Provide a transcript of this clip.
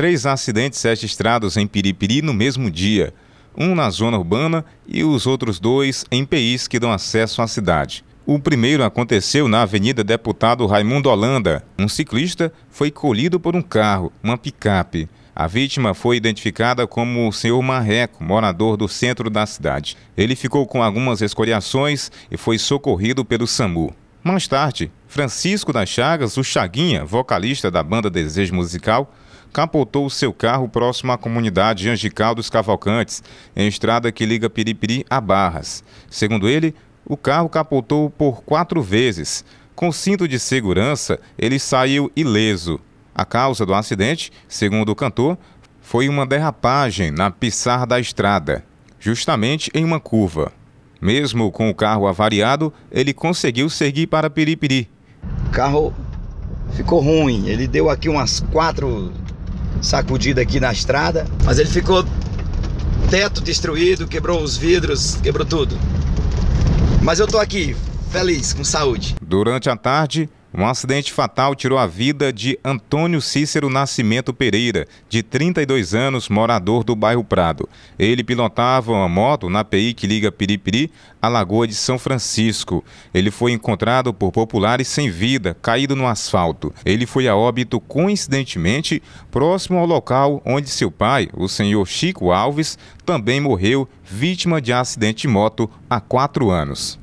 três acidentes registrados em Piripiri no mesmo dia, um na zona urbana e os outros dois em PIs que dão acesso à cidade. O primeiro aconteceu na Avenida Deputado Raimundo Holanda. Um ciclista foi colhido por um carro, uma picape. A vítima foi identificada como o senhor Marreco, morador do centro da cidade. Ele ficou com algumas escoriações e foi socorrido pelo SAMU. Mais tarde, Francisco das Chagas, o Chaguinha, vocalista da banda Desejo Musical, capotou o seu carro próximo à comunidade Angical dos Cavalcantes, em estrada que liga Piripiri a Barras. Segundo ele, o carro capotou por quatro vezes. Com cinto de segurança, ele saiu ileso. A causa do acidente, segundo o cantor, foi uma derrapagem na pisar da estrada, justamente em uma curva. Mesmo com o carro avariado, ele conseguiu seguir para Piripiri. O carro ficou ruim, ele deu aqui umas quatro sacudidas aqui na estrada, mas ele ficou teto destruído, quebrou os vidros, quebrou tudo. Mas eu tô aqui, feliz, com saúde. Durante a tarde, um acidente fatal tirou a vida de Antônio Cícero Nascimento Pereira, de 32 anos, morador do bairro Prado. Ele pilotava uma moto na PI que liga Piripiri à Lagoa de São Francisco. Ele foi encontrado por populares sem vida, caído no asfalto. Ele foi a óbito coincidentemente próximo ao local onde seu pai, o senhor Chico Alves, também morreu vítima de acidente de moto há quatro anos.